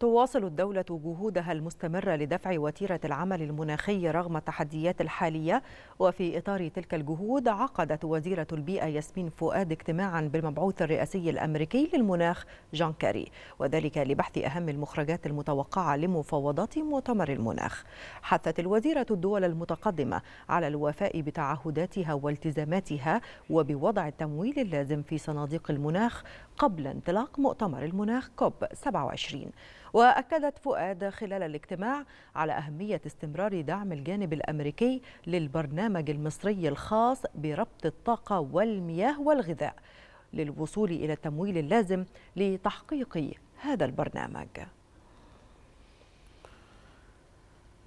تواصل الدولة جهودها المستمرة لدفع وتيرة العمل المناخي رغم التحديات الحالية وفي إطار تلك الجهود عقدت وزيرة البيئة ياسمين فؤاد اجتماعا بالمبعوث الرئاسي الأمريكي للمناخ جان كاري وذلك لبحث أهم المخرجات المتوقعة لمفاوضات مؤتمر المناخ حثت الوزيرة الدول المتقدمة على الوفاء بتعهداتها والتزاماتها وبوضع التمويل اللازم في صناديق المناخ قبل انطلاق مؤتمر المناخ كوب 27 وأكدت فؤاد خلال الاجتماع على أهمية استمرار دعم الجانب الأمريكي للبرنامج المصري الخاص بربط الطاقة والمياه والغذاء للوصول إلى التمويل اللازم لتحقيق هذا البرنامج